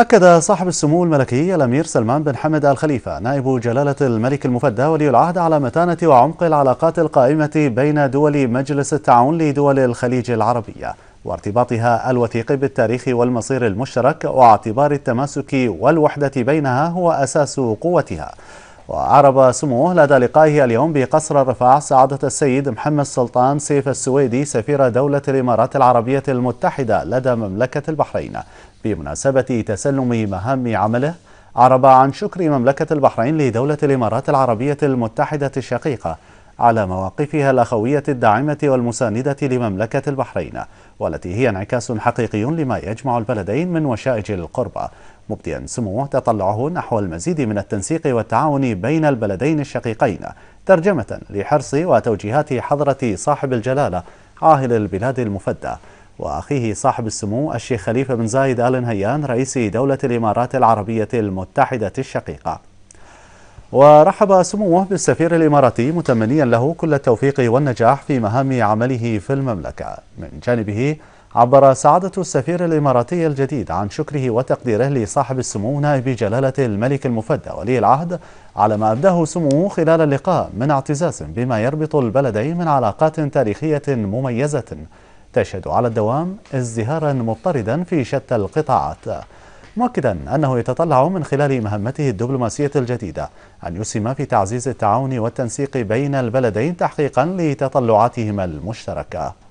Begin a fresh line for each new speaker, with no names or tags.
أكد صاحب السمو الملكي الأمير سلمان بن حمد آل خليفة نائب جلالة الملك المفدى ولي العهد على متانة وعمق العلاقات القائمة بين دول مجلس التعاون لدول الخليج العربية وارتباطها الوثيق بالتاريخ والمصير المشترك واعتبار التماسك والوحدة بينها هو أساس قوتها وعرب سموه لدى لقائه اليوم بقصر الرفاع سعادة السيد محمد سلطان سيف السويدي سفير دولة الإمارات العربية المتحدة لدى مملكة البحرين بمناسبة تسلم مهام عمله عرب عن شكر مملكة البحرين لدولة الإمارات العربية المتحدة الشقيقة على مواقفها الأخوية الداعمة والمساندة لمملكة البحرين والتي هي انعكاس حقيقي لما يجمع البلدين من وشائج القربة مبديا سموه تطلعه نحو المزيد من التنسيق والتعاون بين البلدين الشقيقين ترجمة لحرص وتوجيهات حضرة صاحب الجلالة عاهل البلاد المفدى وأخيه صاحب السمو الشيخ خليفة بن زايد آل نهيان رئيس دولة الإمارات العربية المتحدة الشقيقة ورحب سموه بالسفير الإماراتي متمنيا له كل التوفيق والنجاح في مهام عمله في المملكة من جانبه عبر سعادة السفير الإماراتي الجديد عن شكره وتقديره لصاحب السمو نائب جلالة الملك المفدى ولي العهد على ما أبداه سموه خلال اللقاء من اعتزاز بما يربط البلدين من علاقات تاريخية مميزة تشهد على الدوام ازدهارا مضطردا في شتى القطاعات مؤكدا أنه يتطلع من خلال مهمته الدبلوماسية الجديدة أن يسهم في تعزيز التعاون والتنسيق بين البلدين تحقيقا لتطلعاتهما المشتركة